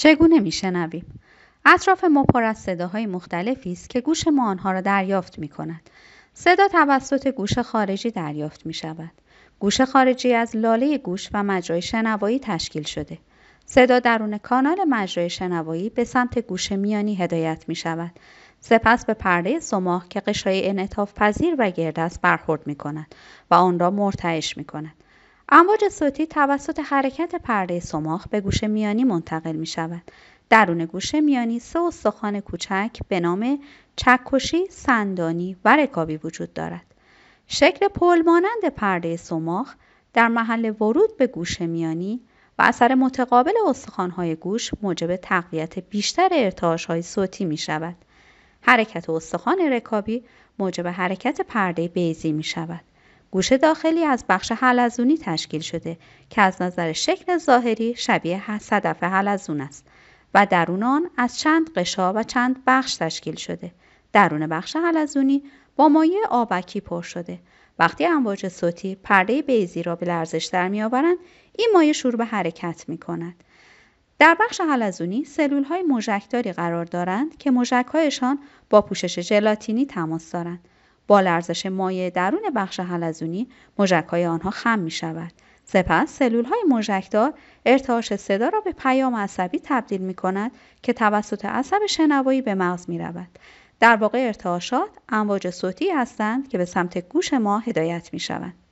چگونه میشنویم اطراف ما پر از صداهای مختلفی است که گوش ما آنها را دریافت می کند. صدا توسط گوش خارجی دریافت می شود. گوش خارجی از لاله گوش و مجرای شنوایی تشکیل شده. صدا درون کانال مجرای شنوایی به سمت گوش میانی هدایت می شود. سپس به پرده سماخ که قشای انعطاف پذیر و گرد است برخورد می کند و آن را مرتعش می کند. امواج صوتی توسط حرکت پرده سماخ به گوش میانی منتقل می شود. درون گوش میانی سه استخوان کوچک به نام چکشی، سندانی و رکابی وجود دارد. شکل پل مانند پرده سماخ در محل ورود به گوش میانی و اثر متقابل استخوان‌های گوش موجب تقویت بیشتر ارتعاش‌های صوتی می شود. حرکت استخوان رکابی موجب حرکت پرده بیزی می شود. گوشه داخلی از بخش حلزونی تشکیل شده که از نظر شکل ظاهری شبیه صدف حلزون است و درون آن از چند قشا و چند بخش تشکیل شده درون بخش حلزونی با مایع آبکی پر شده وقتی امواج صوتی پرده بیزی را به لرزش در میآورند این مایه شروع به حرکت می کند. در بخش حلزونی سلول های مژکداری قرار دارند که مژکهایشان با پوشش ژلاتینی تماس دارند با لرزش مایع درون بخش حلزونی مژکهای آنها خم می شود سپس سلول های مژکدار ارتعاش صدا را به پیام عصبی تبدیل می کند که توسط عصب شنوایی به مغز می رود. در واقع ارتعاشات امواج صوتی هستند که به سمت گوش ما هدایت می شوند.